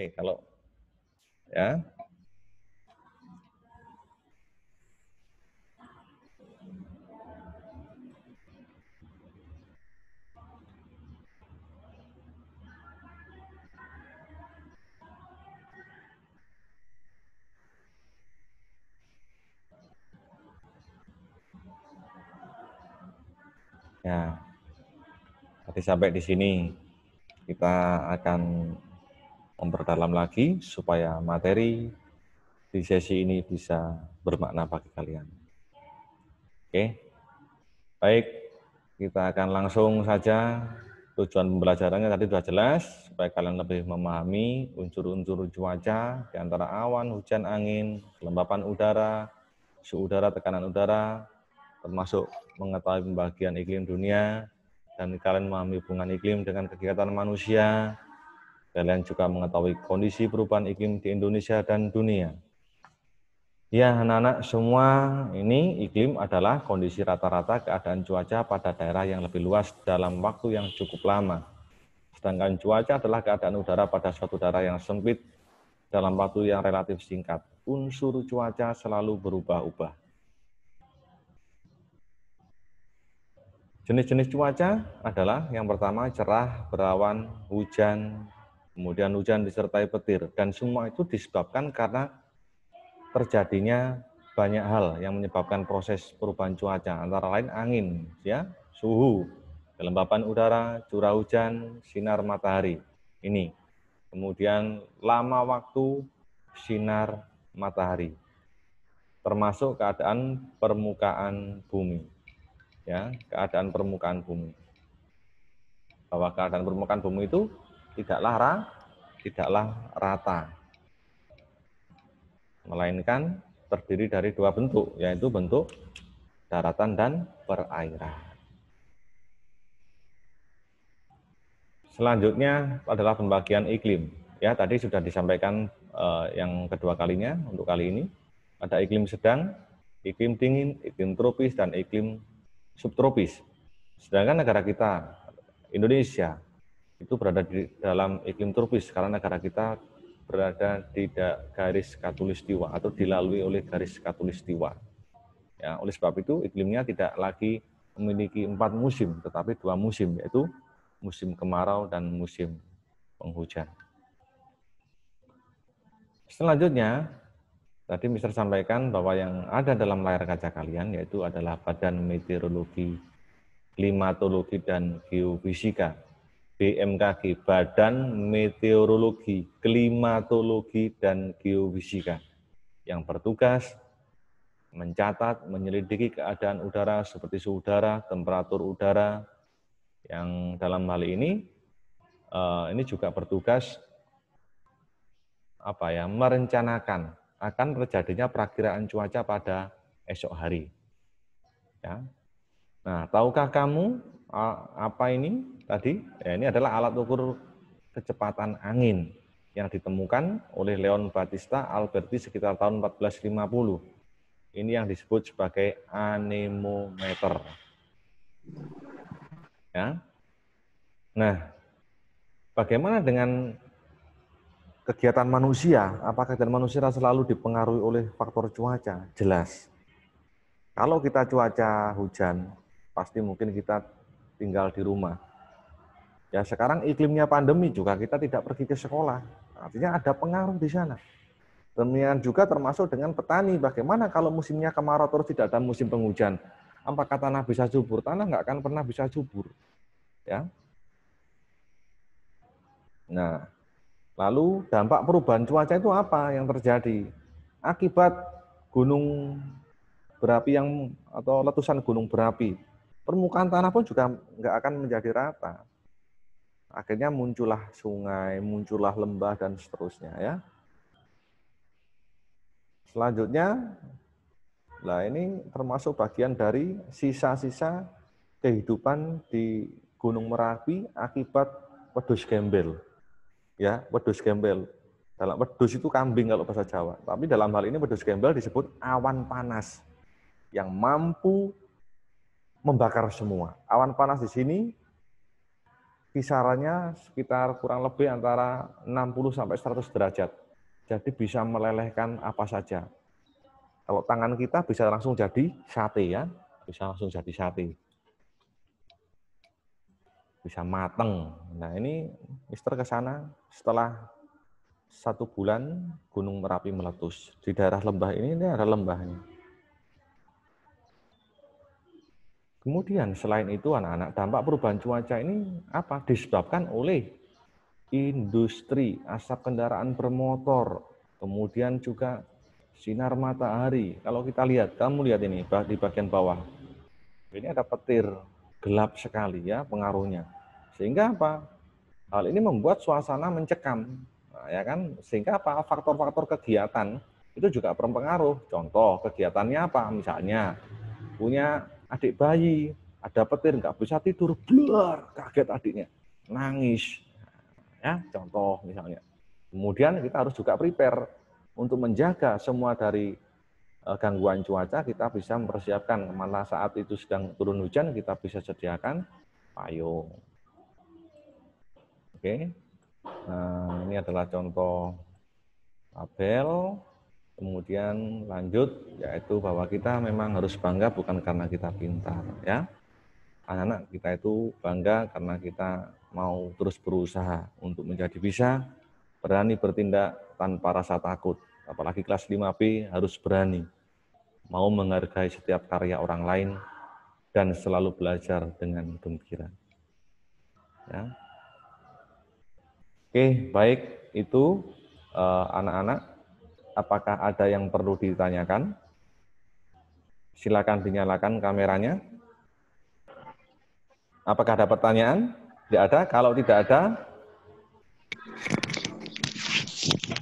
Oke, kalau ya. Ya, tadi sampai di sini kita akan memperdalam lagi supaya materi di sesi ini bisa bermakna bagi kalian. Oke, baik kita akan langsung saja tujuan pembelajarannya tadi sudah jelas supaya kalian lebih memahami unsur-unsur cuaca di antara awan, hujan, angin, kelembapan udara, suhu udara, tekanan udara, termasuk mengetahui pembagian iklim dunia dan kalian memahami hubungan iklim dengan kegiatan manusia, Kalian juga mengetahui kondisi perubahan iklim di Indonesia dan dunia. Ya, anak-anak semua ini iklim adalah kondisi rata-rata keadaan cuaca pada daerah yang lebih luas dalam waktu yang cukup lama. Sedangkan cuaca adalah keadaan udara pada suatu daerah yang sempit dalam waktu yang relatif singkat. Unsur cuaca selalu berubah-ubah. Jenis-jenis cuaca adalah yang pertama cerah, berawan, hujan, kemudian hujan disertai petir, dan semua itu disebabkan karena terjadinya banyak hal yang menyebabkan proses perubahan cuaca, antara lain angin, ya, suhu, kelembapan udara, curah hujan, sinar matahari. Ini. Kemudian lama waktu sinar matahari. Termasuk keadaan permukaan bumi. Ya, keadaan permukaan bumi. Bahwa keadaan permukaan bumi itu tidaklah ra, tidaklah rata. Melainkan terdiri dari dua bentuk, yaitu bentuk daratan dan perairan. Selanjutnya adalah pembagian iklim. Ya, tadi sudah disampaikan eh, yang kedua kalinya untuk kali ini. Ada iklim sedang, iklim dingin, iklim tropis dan iklim subtropis. Sedangkan negara kita Indonesia itu berada di dalam iklim tropis karena negara kita berada di garis katulistiwa atau dilalui oleh garis katulistiwa. Ya, oleh sebab itu iklimnya tidak lagi memiliki empat musim, tetapi dua musim yaitu musim kemarau dan musim penghujan. Selanjutnya, tadi Mister sampaikan bahwa yang ada dalam layar kaca kalian yaitu adalah Badan Meteorologi, Klimatologi, dan Geofisika BMKG, Badan Meteorologi, Klimatologi, dan Geofisika, yang bertugas mencatat, menyelidiki keadaan udara seperti suhu udara, temperatur udara, yang dalam hal ini, eh, ini juga bertugas apa ya merencanakan akan terjadinya perakiraan cuaca pada esok hari. Ya. Nah, tahukah kamu apa ini tadi? Ya, ini adalah alat ukur kecepatan angin yang ditemukan oleh Leon Battista Alberti sekitar tahun 1450. Ini yang disebut sebagai anemometer. Ya. Nah, bagaimana dengan kegiatan manusia? Apakah kegiatan manusia selalu dipengaruhi oleh faktor cuaca? Jelas. Kalau kita cuaca hujan, pasti mungkin kita tinggal di rumah. Ya sekarang iklimnya pandemi juga kita tidak pergi ke sekolah. Artinya ada pengaruh di sana. Demikian juga termasuk dengan petani. Bagaimana kalau musimnya kemarau terus tidak ada musim penghujan? Apakah tanah bisa subur? Tanah nggak akan pernah bisa subur. Ya. Nah, lalu dampak perubahan cuaca itu apa yang terjadi? Akibat gunung berapi yang atau letusan gunung berapi permukaan tanah pun juga nggak akan menjadi rata. Akhirnya muncullah sungai, muncullah lembah dan seterusnya ya. Selanjutnya, nah ini termasuk bagian dari sisa-sisa kehidupan di Gunung Merapi akibat wedus gembel. Ya, wedus gembel. Dalam wedus itu kambing kalau bahasa Jawa, tapi dalam hal ini wedus gembel disebut awan panas yang mampu membakar semua. Awan panas di sini kisarannya sekitar kurang lebih antara 60 sampai 100 derajat. Jadi bisa melelehkan apa saja. Kalau tangan kita bisa langsung jadi sate ya, bisa langsung jadi sate. Bisa mateng. Nah ini Mister ke sana setelah satu bulan Gunung Merapi meletus. Di daerah lembah ini, ini ada ini Kemudian selain itu anak-anak, dampak perubahan cuaca ini apa? Disebabkan oleh industri, asap kendaraan bermotor, kemudian juga sinar matahari. Kalau kita lihat, kamu lihat ini di bagian bawah. Ini ada petir gelap sekali ya pengaruhnya. Sehingga apa? Hal ini membuat suasana mencekam. Nah, ya kan? Sehingga apa? Faktor-faktor kegiatan itu juga berpengaruh. Contoh kegiatannya apa? Misalnya punya adik bayi, ada petir nggak bisa tidur, blar, kaget adiknya, nangis. Ya, contoh misalnya. Kemudian kita harus juga prepare untuk menjaga semua dari eh, gangguan cuaca, kita bisa mempersiapkan kemana saat itu sedang turun hujan, kita bisa sediakan payung. Oke, nah, ini adalah contoh tabel Kemudian lanjut yaitu bahwa kita memang harus bangga bukan karena kita pintar ya. Anak-anak kita itu bangga karena kita mau terus berusaha untuk menjadi bisa, berani bertindak tanpa rasa takut. Apalagi kelas 5B harus berani, mau menghargai setiap karya orang lain dan selalu belajar dengan gembira. Ya. Oke, baik itu eh, anak-anak. uh, Apakah ada yang perlu ditanyakan? Silakan dinyalakan kameranya. Apakah ada pertanyaan? Tidak ada. Kalau tidak ada,